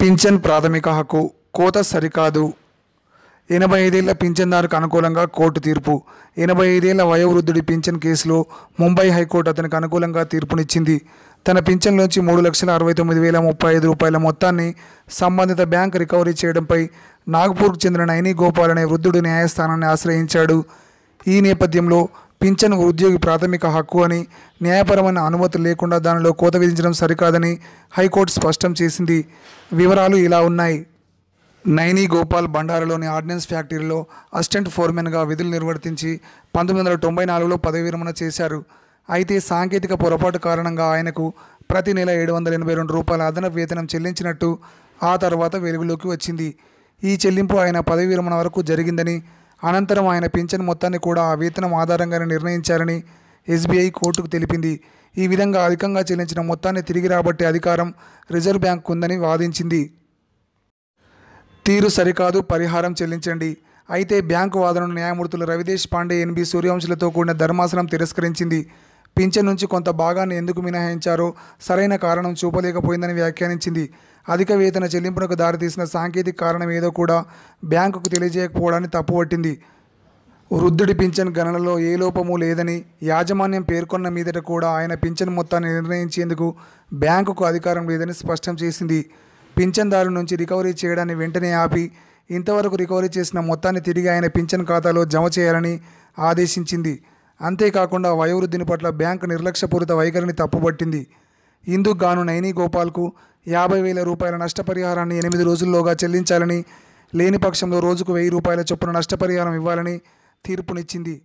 pension ప్రాథమిక హక్కు కోత సరికాదు ఎనభై ఐదేళ్ల పింఛన్దారుకు అనుకూలంగా కోర్టు తీర్పు ఎనభై ఐదేళ్ల వయోవృద్ధుడి పింఛన్ కేసులో ముంబై హైకోర్టు అతనికి అనుకూలంగా తీర్పునిచ్చింది తన పింఛన్లోంచి మూడు లక్షల అరవై తొమ్మిది వేల ముప్పై ఐదు రూపాయల మొత్తాన్ని సంబంధిత బ్యాంక్ రికవరీ చేయడంపై నాగ్పూర్కు చెందిన నైని గోపాల్ అనే వృద్ధుడు న్యాయస్థానాన్ని ఆశ్రయించాడు ఈ నేపథ్యంలో పింఛన్ ఉద్యోగి ప్రాథమిక హక్కు అని న్యాయపరమైన అనుమతి లేకుండా దానిలో కోత విధించడం సరికాదని హైకోర్టు స్పష్టం చేసింది వివరాలు ఇలా ఉన్నాయి నైని గోపాల్ బండారలోని ఆర్డినెన్స్ ఫ్యాక్టరీలో అసిస్టెంట్ ఫోర్మెన్గా విధులు నిర్వర్తించి పంతొమ్మిది వందల తొంభై నాలుగులో పదవి విరమణ చేశారు అయితే సాంకేతిక పొరపాటు కారణంగా ఆయనకు ప్రతి నెల ఏడు వందల ఎనభై రెండు రూపాయల అదనపు వేతనం చెల్లించినట్టు ఆ తర్వాత వెలుగులోకి వచ్చింది ఈ చెల్లింపు ఆయన పదవి విరమణ వరకు జరిగిందని అనంతరం ఆయన పింఛన్ మొత్తాన్ని కూడా ఆ వేతనం ఆధారంగానే నిర్ణయించారని ఎస్బీఐ కోర్టుకు తెలిపింది ఈ విధంగా అధికంగా చెల్లించిన మొత్తాన్ని తిరిగి రాబట్టే అధికారం రిజర్వ్ బ్యాంక్ ఉందని వాదించింది తీరు సరికాదు పరిహారం చెల్లించండి అయితే బ్యాంకు వాదనను న్యాయమూర్తులు రవిదేశ్ పాండే ఎన్బి సూర్యవంశులతో కూడిన ధర్మాసనం తిరస్కరించింది పింఛన్ నుంచి కొంత భాగాన్ని ఎందుకు మినహాయించారో సరైన కారణం చూపలేకపోయిందని వ్యాఖ్యానించింది అధిక వేతన చెల్లింపునకు దారితీసిన సాంకేతిక కారణం ఏదో కూడా బ్యాంకుకు తెలియజేయకపోవడాన్ని తప్పుపట్టింది వృద్ధుడి పింఛన్ గణనలో ఏ లోపము లేదని యాజమాన్యం పేర్కొన్న మీదట కూడా ఆయన పింఛన్ మొత్తాన్ని నిర్ణయించేందుకు బ్యాంకుకు అధికారం లేదని స్పష్టం చేసింది పింఛన్దారు నుంచి రికవరీ చేయడాన్ని వెంటనే ఆపి ఇంతవరకు రికవరీ చేసిన మొత్తాన్ని తిరిగి ఆయన పింఛన్ ఖాతాలో జమ చేయాలని ఆదేశించింది అంతేకాకుండా వయోవృద్ధిని పట్ల బ్యాంకు నిర్లక్ష్యపూరిత వైఖరిని తప్పుబట్టింది ఇందుకు గాను నైనీ గోపాల్కు యాభై వేల రూపాయల నష్టపరిహారాన్ని ఎనిమిది రోజుల్లోగా చెల్లించాలని లేని పక్షంలో రోజుకు వెయ్యి రూపాయల చొప్పున నష్టపరిహారం ఇవ్వాలని తీర్పునిచ్చింది